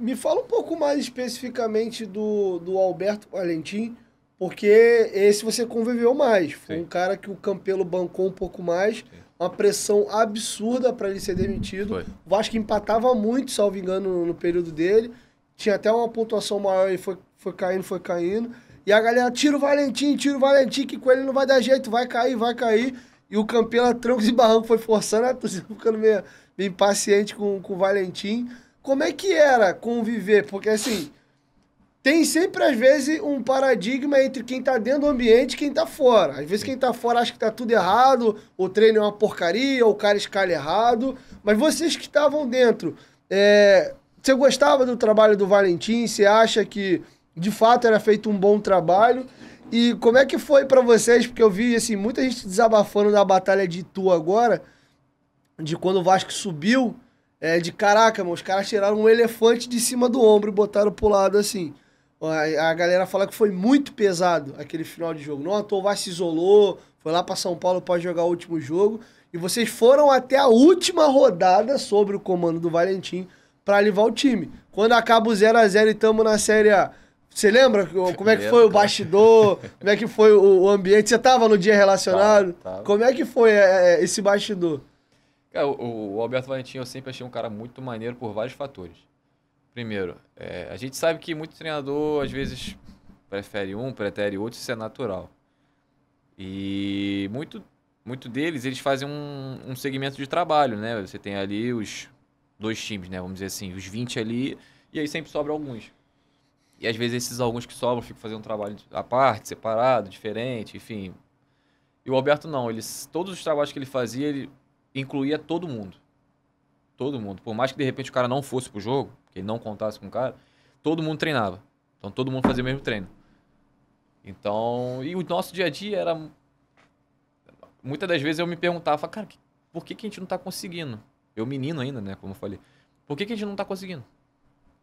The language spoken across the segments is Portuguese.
Me fala um pouco mais especificamente do, do Alberto Valentim, porque esse você conviveu mais. Foi Sim. um cara que o Campelo bancou um pouco mais. Sim. Uma pressão absurda para ele ser demitido. Foi. O Vasco empatava muito, salvo engano, no, no período dele. Tinha até uma pontuação maior e foi, foi caindo, foi caindo. E a galera, tira o Valentim, tira o Valentim, que com ele não vai dar jeito, vai cair, vai cair. E o Campelo, trancos e barranco, foi forçando a torcida, ficando meio, meio impaciente com, com o Valentim. Como é que era conviver? Porque assim, tem sempre, às vezes, um paradigma entre quem tá dentro do ambiente e quem tá fora. Às vezes quem tá fora acha que tá tudo errado, o treino é uma porcaria, o cara escala errado. Mas vocês que estavam dentro, é... você gostava do trabalho do Valentim? Você acha que de fato era feito um bom trabalho? E como é que foi para vocês? Porque eu vi assim, muita gente desabafando da batalha de Tu agora, de quando o Vasco subiu é, de caraca, mano, os caras tiraram um elefante de cima do ombro e botaram pro lado assim. A, galera fala que foi muito pesado aquele final de jogo. Não, a Tovar se isolou, foi lá pra São Paulo para jogar o último jogo. E vocês foram até a última rodada sobre o comando do Valentim para levar o time. Quando acaba o 0x0 e tamo na Série A, você lembra é como é que foi o bastidor? Como é que foi o ambiente? Você tava no dia relacionado? Tava, tava. Como é que foi é, é, esse bastidor? Cara, o, o, Alberto Valentim eu sempre achei um cara muito maneiro por vários fatores. Primeiro, é, a gente sabe que muito treinador às vezes prefere um, prefere outro, isso é natural. E muito, muito deles, eles fazem um, um segmento de trabalho, né? Você tem ali os dois times, né? Vamos dizer assim, os 20 ali, e aí sempre sobra alguns. E às vezes esses alguns que sobram ficam fazendo um trabalho à parte, separado, diferente, enfim. E o Alberto não, ele, todos os trabalhos que ele fazia, ele incluía todo mundo. Todo mundo. Por mais que de repente o cara não fosse pro jogo, que ele não contasse com o cara, todo mundo treinava. Então todo mundo fazia o mesmo treino. Então, e o nosso dia a dia era. Muitas das vezes eu me perguntava, cara, por que, que a gente não tá conseguindo? Eu, menino ainda, né? Como eu falei. Por que, que a gente não tá conseguindo?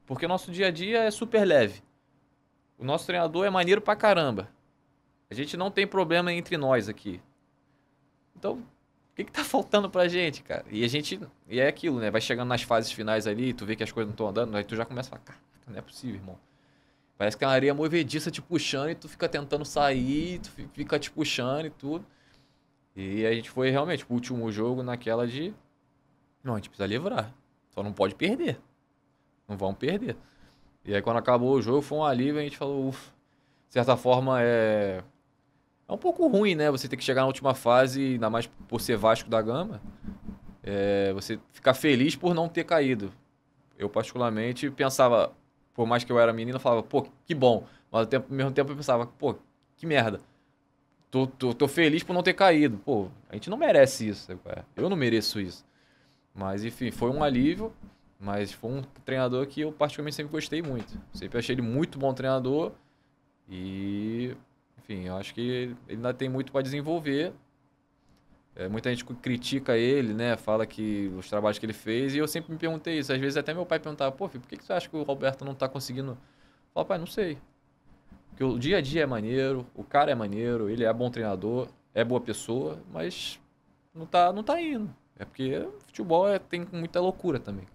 Porque o nosso dia a dia é super leve. O nosso treinador é maneiro pra caramba. A gente não tem problema entre nós aqui. Então, que, que tá faltando pra gente, cara? E a gente. E é aquilo, né? Vai chegando nas fases finais ali, tu vê que as coisas não estão andando, aí tu já começa a falar, caraca, não é possível, irmão. Parece que é uma areia movediça te puxando e tu fica tentando sair, tu fica te puxando e tudo. E a gente foi realmente o último jogo naquela de. Não, a gente precisa livrar. Só não pode perder. Não vamos perder. E aí quando acabou o jogo, foi um alívio, a gente falou, ufa. De certa forma, é. É um pouco ruim, né? Você ter que chegar na última fase, ainda mais por ser Vasco da Gama. É, você ficar feliz por não ter caído. Eu, particularmente, pensava, por mais que eu era menina, eu falava, pô, que bom. Mas ao, tempo, ao mesmo tempo eu pensava, pô, que merda. Tô, tô, tô, feliz por não ter caído. Pô, a gente não merece isso. É, eu não mereço isso. Mas, enfim, foi um alívio. Mas foi um treinador que eu particularmente sempre gostei muito. Sempre achei ele muito bom treinador. E enfim, eu acho que ele ainda tem muito para desenvolver. É, muita gente critica ele, né? Fala que os trabalhos que ele fez. E eu sempre me perguntei isso. Às vezes até meu pai perguntava, pô, filho, por que, que você acha que o Roberto não está conseguindo? Fala, pai, não sei. Porque o dia a dia é maneiro, o cara é maneiro, ele é bom treinador, é boa pessoa, mas não tá, não tá indo. É porque futebol é, tem muita loucura também.